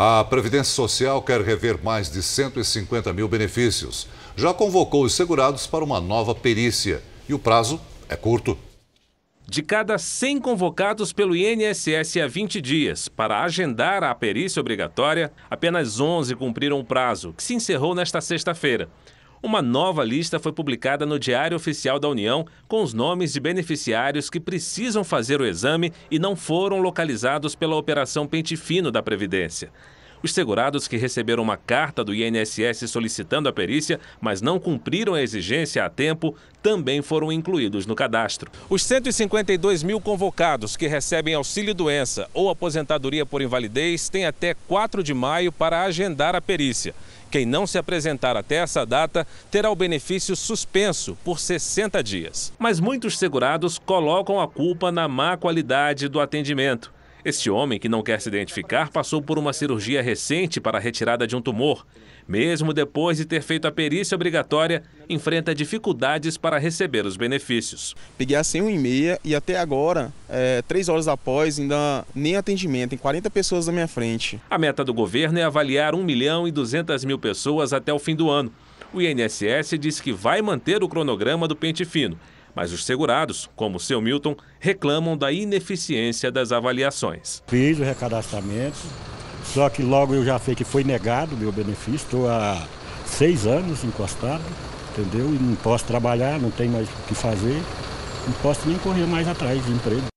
A Previdência Social quer rever mais de 150 mil benefícios. Já convocou os segurados para uma nova perícia e o prazo é curto. De cada 100 convocados pelo INSS há 20 dias para agendar a perícia obrigatória, apenas 11 cumpriram o prazo, que se encerrou nesta sexta-feira. Uma nova lista foi publicada no Diário Oficial da União com os nomes de beneficiários que precisam fazer o exame e não foram localizados pela Operação Pente Fino da Previdência. Os segurados que receberam uma carta do INSS solicitando a perícia, mas não cumpriram a exigência a tempo, também foram incluídos no cadastro. Os 152 mil convocados que recebem auxílio-doença ou aposentadoria por invalidez têm até 4 de maio para agendar a perícia. Quem não se apresentar até essa data terá o benefício suspenso por 60 dias. Mas muitos segurados colocam a culpa na má qualidade do atendimento. Este homem, que não quer se identificar, passou por uma cirurgia recente para a retirada de um tumor. Mesmo depois de ter feito a perícia obrigatória, enfrenta dificuldades para receber os benefícios. Peguei assim 1 e meia e até agora, é, três horas após, ainda nem atendimento, tem 40 pessoas na minha frente. A meta do governo é avaliar 1 milhão e 200 mil pessoas até o fim do ano. O INSS diz que vai manter o cronograma do pente fino mas os segurados, como o seu Milton, reclamam da ineficiência das avaliações. Fiz o recadastramento, só que logo eu já sei que foi negado o meu benefício. Estou há seis anos encostado, entendeu? E não posso trabalhar, não tenho mais o que fazer, não posso nem correr mais atrás de emprego.